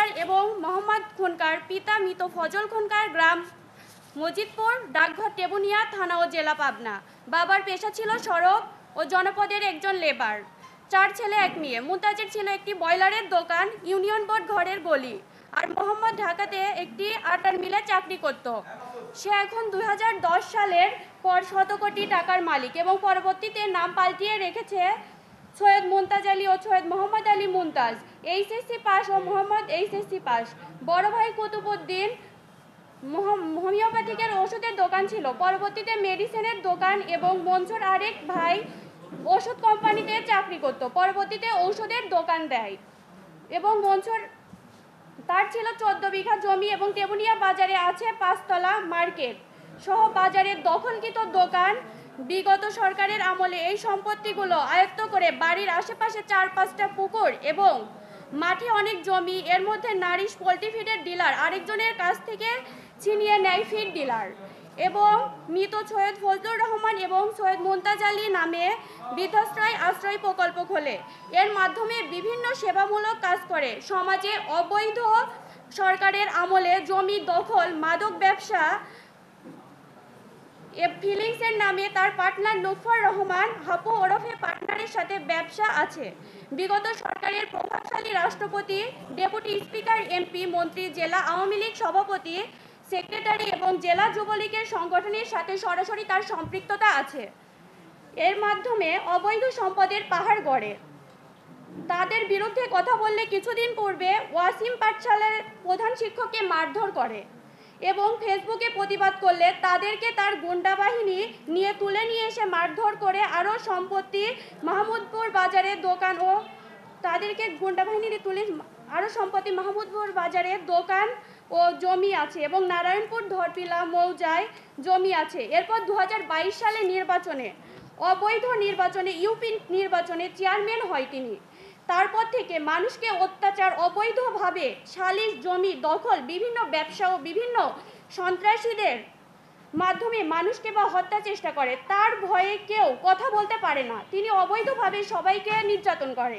খোনকার এবং মোহাম্মদ খোনকার পিতা মৃত ফজল খোনকার গ্রাম মজিদপুর ডাকঘর টেবুনিয়া থানা ও জেলা পাবনা বাবার পেশা ছিল সড়ক ও জনপদের একজন লেবার চার ছেলে এক মেয়ে মুতাজের ছিল একটি বয়লারের দোকান ইউনিয়ন বোর্ড ঘরের গলি আর মোহাম্মদ ঢাকাতে একটি আটার মিলে চাকরি করত সে এখন দুই সালের পর শত কোটি টাকার মালিক এবং পরবর্তীতে নাম পাল্টিয়ে রেখেছে সৈয়দ মুমতাজ আলী ও সৈয়দ মোহাম্মদ আলী মুমতাজ এইচএসসি পাস ও মোহাম্মদ এইচএসসি পাস বড় ভাই কুতুবুদ্দিন হোমিওপ্যাথিকের ওষুধের দোকান ছিল পরবর্তীতে মেডিসিনের দোকান এবং মনসুর আরেক ভাই ওষুধ কোম্পানিতে চাকরি করত পরবর্তীতে ঔষধের দোকান দেয় এবং মঞ্চুর তার ছিল চোদ্দ বিঘা জমি এবং তেবুনিয়া বাজারে আছে পাঁচতলা মার্কেট সহ বাজারের দখলকৃত দোকান বিগত সরকারের আমলে এই সম্পত্তিগুলো আয়ত্ত করে বাড়ির আশেপাশে চার পাঁচটা পুকুর এবং মাঠে অনেক জমি এর মধ্যে নারিশ পোলট্রি ফিডের ডিলার আরেকজনের কাছ থেকে ছিনিয়ে নেয় ফিড ডিলার এবং মৃত সৈয়দ ফজলুর রহমান এবং সৈয়দ মুন্তাজ আলী নামে বৃদ্ধাশ্রয় আশ্রয় প্রকল্প খোলে এর মাধ্যমে বিভিন্ন সেবামূলক কাজ করে সমাজে অবৈধ সরকারের আমলে জমি দখল মাদক ব্যবসা এ ফিলিংসের নামে তার পার্টনার লুৎফর রহমান হাপু ওরফে পার্টনারের সাথে ব্যবসা আছে বিগত সরকারের প্রভাবশালী রাষ্ট্রপতি ডেপুটি স্পিকার এমপি মন্ত্রী জেলা আওয়ামী লীগ সভাপতি সেক্রেটারি এবং জেলা যুবলীগের সংগঠনের সাথে সরাসরি তার সম্পৃক্ততা আছে এর মাধ্যমে অবৈধ সম্পদের পাহাড় গড়ে তাদের বিরুদ্ধে কথা বললে কিছুদিন পূর্বে ওয়াসিম পাঠশালার প্রধান শিক্ষককে মারধর করে এবং ফেসবুকে প্রতিবাদ করলে তাদেরকে তার গুন্ডা বাহিনী নিয়ে তুলে নিয়ে এসে মারধর করে আরও সম্পত্তি মাহমুদপুর বাজারের দোকান ও তাদেরকে গুন্ডা নিয়ে তুলে আরও সম্পত্তি মাহমুদপুর বাজারে দোকান ও জমি আছে এবং নারায়ণপুর ধরপিলা মৌজায় জমি আছে এরপর দু সালে নির্বাচনে অবৈধ নির্বাচনে ইউপি নির্বাচনে চেয়ারম্যান হয় তিনি তারপর থেকে মানুষকে অত্যাচার অবৈধভাবে সালিশ জমি দখল বিভিন্ন ব্যবসা ও বিভিন্ন সন্ত্রাসীদের মাধ্যমে মানুষকে বা হত্যা চেষ্টা করে তার ভয়ে কেউ কথা বলতে পারে না তিনি অবৈধভাবে সবাইকে নির্যাতন করে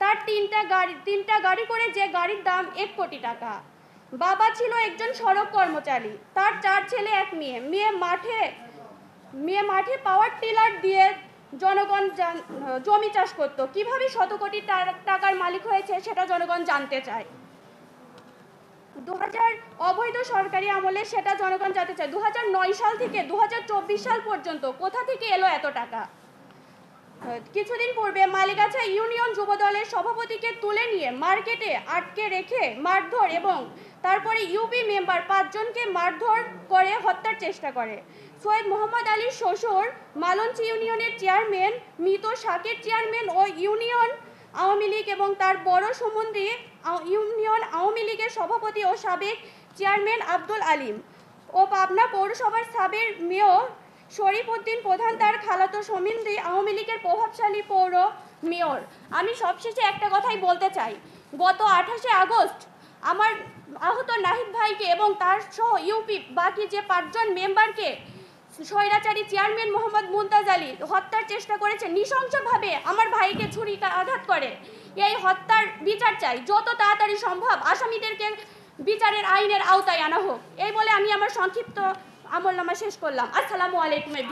তার তিনটা গাড়ি তিনটা গাড়ি করে যে গাড়ির দাম এক কোটি টাকা বাবা ছিল একজন সড়ক কর্মচারী তার চার ছেলে এক মেয়ে মেয়ে মাঠে মেয়ে মাঠে পাওয়ার টিলার দিয়ে জনগণ জমি চাষ করত কিভাবে শত কোটি টাকার মালিক হয়েছে সেটা জনগণ জানতে চায় দু অবৈধ সরকারি আমলে সেটা জনগণ জানতে চায় দু সাল থেকে দু সাল পর্যন্ত কোথা থেকে এলো এত টাকা কিছুদিন পূর্বে মালিকাছা ইউনিয়ন যুব দলের সভাপতিকে তুলে নিয়ে মার্কেটে আটকে রেখে মারধর এবং তারপরে ইউপি মেম্বার পাঁচজনকে মারধর করে হত্যার চেষ্টা করে সৈয়দ মোহাম্মদ আলীর শ্বশুর মালঞ্চি ইউনিয়নের চেয়ারম্যান মৃত শাকের চেয়ারম্যান ও ইউনিয়ন আওয়ামী লীগ এবং তার বড় সমুদ্রী ইউনিয়ন আওয়ামী লীগের সভাপতি ও সাবেক চেয়ারম্যান আব্দুল আলিম ও পাবনা পৌরসভার সাবের মেয়র শরীফ উদ্দিন প্রধান তার খালাতো সমিন্দি আওয়ামী লীগের প্রভাবশালী পৌর মেয়র আমি সবশেষে একটা কথাই বলতে চাই গত আঠাশে আগস্ট আমার আহত নাহিদ ভাইকে এবং তার সহ ইউপি বাকি যে পাঁচজন মেম্বারকে স্বৈরাচারী চেয়ারম্যান মোহাম্মদ মুমতাজ আলী হত্যার চেষ্টা করেছে নৃশংসভাবে আমার ভাইকে ছুরি আঘাত করে এই হত্যার বিচার চাই যত তাড়াতাড়ি সম্ভব আসামিদেরকে বিচারের আইনের আওতায় আনা হোক এই বলে আমি আমার সংক্ষিপ্ত আমলনামা শেষ করলাম আসসালামু আলাইকুম